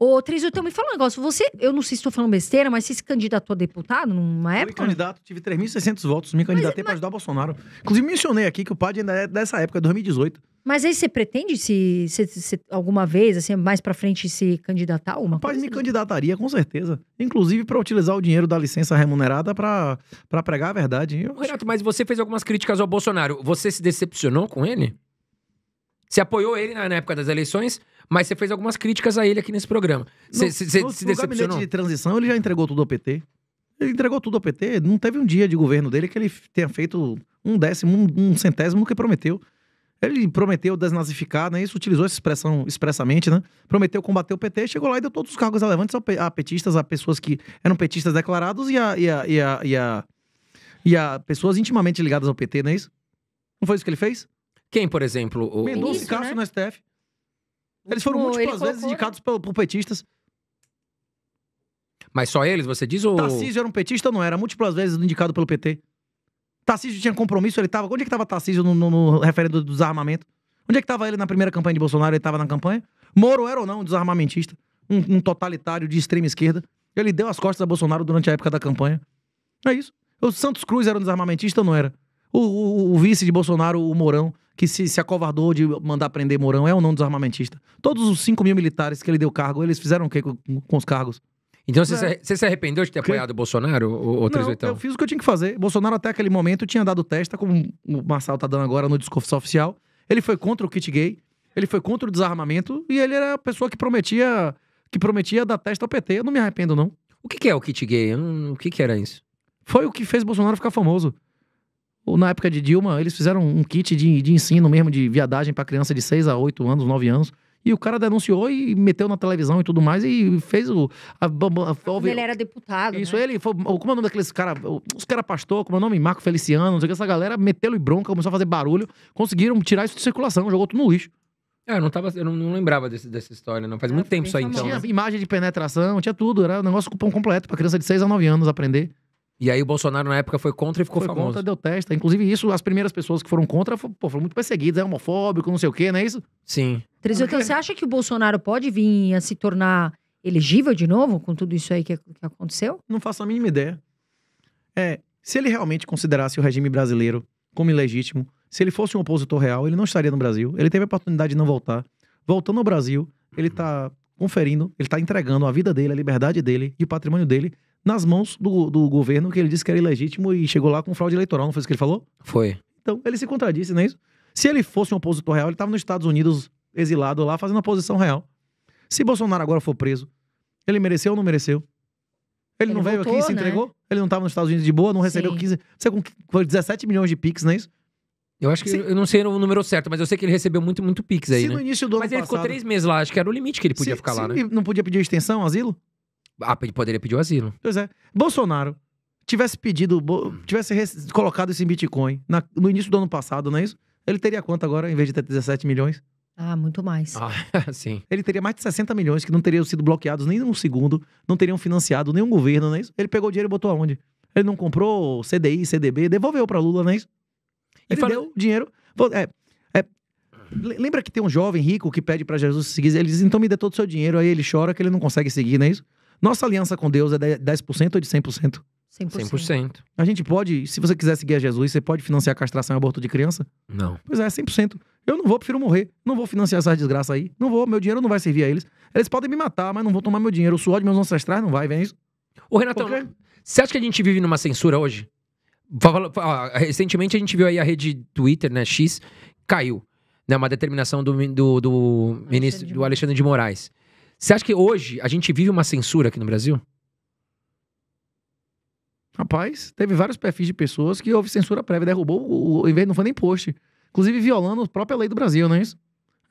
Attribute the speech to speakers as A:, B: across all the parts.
A: Ô, Tris, então me fala um negócio. Você, eu não sei se estou falando besteira, mas você se candidatou a deputado numa época? Fui candidato, tive 3.600 votos, me candidatei para é, ajudar o Bolsonaro. Inclusive, mencionei aqui que o PAD ainda é dessa época, 2018. Mas aí você pretende se, se, se alguma vez, assim, mais para frente, se candidatar a alguma Rapaz, coisa? me candidataria, com certeza. Inclusive para utilizar o dinheiro da licença remunerada para pregar a verdade. Eu...
B: Renato, mas você fez algumas críticas ao Bolsonaro. Você se decepcionou com ele? Você apoiou ele na, época das eleições? Mas você fez algumas críticas a ele aqui nesse programa. Você se decepcionou? No de
A: transição ele já entregou tudo ao PT. Ele entregou tudo ao PT. Não teve um dia de governo dele que ele tenha feito um décimo, um, um centésimo do que prometeu. Ele prometeu desnazificar, né? Isso utilizou essa expressão expressamente, né? Prometeu combater o PT, chegou lá e deu todos os cargos relevantes a petistas, a pessoas que eram petistas declarados e a, e a, e a, e a, e a pessoas intimamente ligadas ao PT, não é isso? Não foi isso que ele fez?
B: Quem, por exemplo? O... Mendonça e Castro
A: né? no STF. Eles foram múltiplas vezes né? indicados por, por petistas.
B: Mas só eles, você diz? Ou... Tarcísio era
A: um petista ou não era? Múltiplas vezes indicado pelo PT. Tarcísio tinha compromisso, ele tava. Onde é que tava Tarcísio no, no, no referendo do desarmamento? Onde é que tava ele na primeira campanha de Bolsonaro? Ele tava na campanha? Moro era ou não um desarmamentista? Um, um totalitário de extrema esquerda. Ele deu as costas a Bolsonaro durante a época da campanha. É isso. O Santos Cruz era um desarmamentista ou não era? O, o, o vice de Bolsonaro, o Mourão, que se, se acovardou de mandar prender Mourão, é ou não desarmamentista? Todos os 5 mil militares que ele deu cargo, eles fizeram o quê com, com os cargos?
B: Então você, é. se, se, arrependeu de ter que... apoiado o Bolsonaro, ou, ou Não, Eu fiz
A: o que eu tinha que fazer. Bolsonaro, até aquele momento, tinha dado testa, como o Marçal tá dando agora no discurso oficial. Ele foi contra o kit gay, ele foi contra o desarmamento e ele era a pessoa que prometia que prometia dar testa ao PT. Eu não me arrependo, não. O que, que é o kit gay? O que, que era isso? Foi o que fez Bolsonaro ficar famoso na época de Dilma, eles fizeram um kit de, de ensino mesmo, de viadagem para criança de 6 a 8 anos, 9 anos. E o cara denunciou e meteu na televisão e tudo mais e fez o. A, a, a, ele era deputado. Isso, né? ele. Foi, como é o nome daqueles caras? Os caras pastor, como é o nome? Marco Feliciano, não sei o que. Essa galera meteu e bronca, começou a fazer barulho. Conseguiram tirar isso de circulação, jogou tudo no lixo.
B: É, eu não, tava, eu não, não lembrava desse, dessa história, não. Faz é, muito tempo isso aí, então. Tinha né?
A: imagem de penetração, tinha tudo. Era um negócio cupom completo pra criança de 6 a 9 anos aprender. E aí o Bolsonaro na época foi contra e ficou foi famoso. Contra, deu testa. Inclusive isso, as primeiras pessoas que foram contra pô, foram muito perseguidas, é homofóbico, não sei o quê, não é isso? Sim. Teresa, então você acha que o Bolsonaro pode vir a se tornar elegível de novo com tudo isso aí que, que aconteceu? Não faço a mínima ideia. É, se ele realmente considerasse o regime brasileiro como ilegítimo, se ele fosse um opositor real, ele não estaria no Brasil. Ele teve a oportunidade de não voltar. Voltando ao Brasil, ele está conferindo, ele está entregando a vida dele, a liberdade dele e o patrimônio dele nas mãos do, do governo que ele disse que era ilegítimo e chegou lá com fraude eleitoral, não foi isso que ele falou? Foi. Então, ele se contradisse, não é isso? Se ele fosse um opositor real, ele estava nos Estados Unidos exilado lá, fazendo oposição real. Se Bolsonaro agora for preso, ele mereceu ou não mereceu? Ele, né? ele não veio voltou, aqui e se entregou? Né? Ele não estava nos Estados Unidos de boa, não recebeu Sim. 15. Você com 17 milhões de Pix, não é isso? Eu acho que. Eu não sei
B: o número certo, mas eu sei que ele recebeu muito, muito Pix aí. Se né? no início do Mas ele passado, ficou três meses lá, acho que era o limite que ele podia se, ficar se lá, né?
A: Não podia pedir extensão, asilo?
B: Ah, poderia pedir o asilo. Pois é. Bolsonaro tivesse
A: pedido, tivesse colocado esse Bitcoin na, no início do ano passado, não é isso? Ele teria quanto agora, em vez de ter 17 milhões? Ah, muito mais. Ah, sim. Ele teria mais de 60 milhões que não teriam sido bloqueados nem um segundo, não teriam financiado nenhum governo, não é isso? Ele pegou o dinheiro e botou aonde? Ele não comprou CDI, CDB, devolveu para Lula, não é isso? Ele fala... deu dinheiro. É, é, lembra que tem um jovem rico que pede para Jesus seguir? Ele diz: então me dê todo o seu dinheiro. Aí ele chora que ele não consegue seguir, não é isso? Nossa aliança com Deus é 10% ou de 100%? 100%. 100%. A gente pode, se você quiser seguir a Jesus, você pode financiar castração e aborto de criança? Não. Pois é, 100%. É Eu não vou, prefiro morrer. Não vou financiar essas desgraças aí. Não vou, meu dinheiro não vai servir a eles. Eles podem me matar, mas não vou tomar meu dinheiro. O suor de meus ancestrais não vai, vem isso.
B: Ô, Renato, você acha que a gente vive numa censura hoje? Ah, recentemente a gente viu aí a rede Twitter, né, X, caiu. Né, uma determinação do, do, do ministro, do Alexandre de Moraes. Você acha que hoje a gente vive uma censura aqui no Brasil? Rapaz,
A: teve vários perfis de pessoas que houve censura prévia, derrubou, o, invés não foi nem post. Inclusive violando a própria lei do Brasil, não é isso?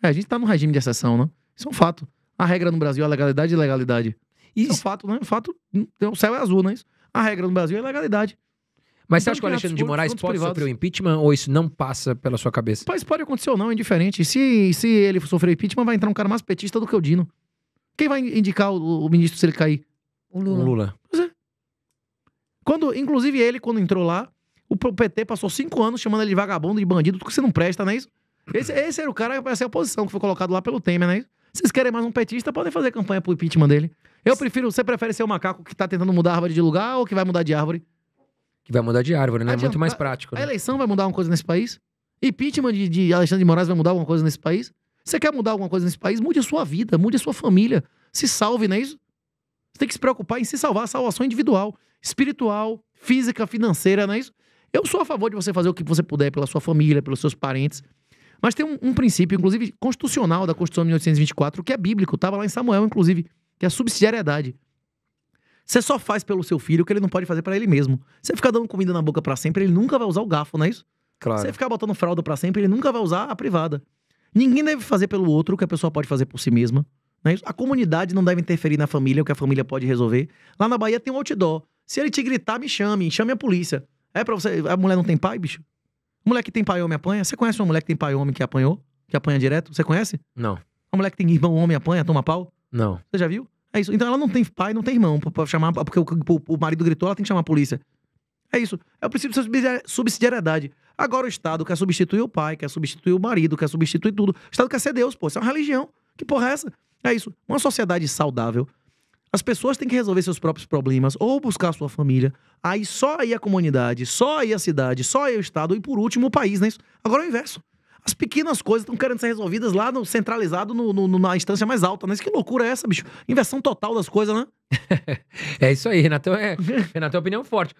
A: É, a gente tá num regime de exceção, né? Isso é um fato. A regra no Brasil é legalidade e ilegalidade. Isso. isso é um fato, né? Um fato, então, o céu é azul, não é isso? A regra no Brasil é legalidade.
B: Mas você então acha que o Alexandre de Moraes pode privados. sofrer o impeachment ou isso não passa pela sua cabeça? Mas pode
A: acontecer ou não, é indiferente. Se, se ele sofrer impeachment, vai entrar um cara mais petista do que o Dino. Quem vai indicar o, o ministro se ele cair? O Lula. O Lula. É. Quando, inclusive ele, quando entrou lá, o PT passou cinco anos chamando ele de vagabundo, de bandido, porque que você não presta, não é isso? Esse, esse era o cara vai ser é a oposição que foi colocado lá pelo Temer, não é isso? Vocês querem mais um petista, podem fazer campanha pro impeachment dele. Eu prefiro, você prefere ser o macaco que tá tentando mudar a árvore de lugar ou que vai mudar de árvore?
B: Que vai mudar de árvore, né? é muito mais prático. Né? A
A: eleição vai mudar alguma coisa nesse país? Impeachment de, de Alexandre de Moraes vai mudar alguma coisa nesse país? Você quer mudar alguma coisa nesse país? Mude a sua vida, mude a sua família. Se salve, não é isso? Você tem que se preocupar em se salvar, a salvação é individual, espiritual, física, financeira, não é isso? Eu sou a favor de você fazer o que você puder pela sua família, pelos seus parentes. Mas tem um, um princípio, inclusive constitucional da Constituição de 1824, que é bíblico, estava lá em Samuel, inclusive, que é a subsidiariedade. Você só faz pelo seu filho o que ele não pode fazer para ele mesmo. Você ficar dando comida na boca para sempre, ele nunca vai usar o garfo, não é isso? Claro. Você ficar botando fralda para sempre, ele nunca vai usar a privada. Ninguém deve fazer pelo outro o que a pessoa pode fazer por si mesma. Né? A comunidade não deve interferir na família, o que a família pode resolver. Lá na Bahia tem um outdoor. Se ele te gritar, me chame, chame a polícia. É pra você. A mulher não tem pai, bicho? Mulher que tem pai homem apanha? Você conhece uma mulher que tem pai homem que apanhou? Que apanha direto? Você conhece? Não. Uma mulher que tem irmão homem apanha, toma pau? Não. Você já viu? É isso. Então ela não tem pai, não tem irmão. Pra, pra chamar, porque o, o, o marido gritou, ela tem que chamar a polícia. É isso. É o princípio de subsidiariedade. Agora o Estado quer substituir o pai, quer substituir o marido, quer substituir tudo. O Estado quer ser Deus, pô. Isso é uma religião. Que porra é essa? É isso. Uma sociedade saudável. As pessoas têm que resolver seus próprios problemas ou buscar a sua família. Aí só aí a comunidade, só aí a cidade, só aí o Estado e por último o país, né? Agora é o inverso. As pequenas coisas estão querendo ser resolvidas lá no centralizado, no, no, na instância mais alta, né? Que loucura é essa, bicho? Inversão total das coisas, né?
B: é isso aí, Renato. É, Renato é opinião forte.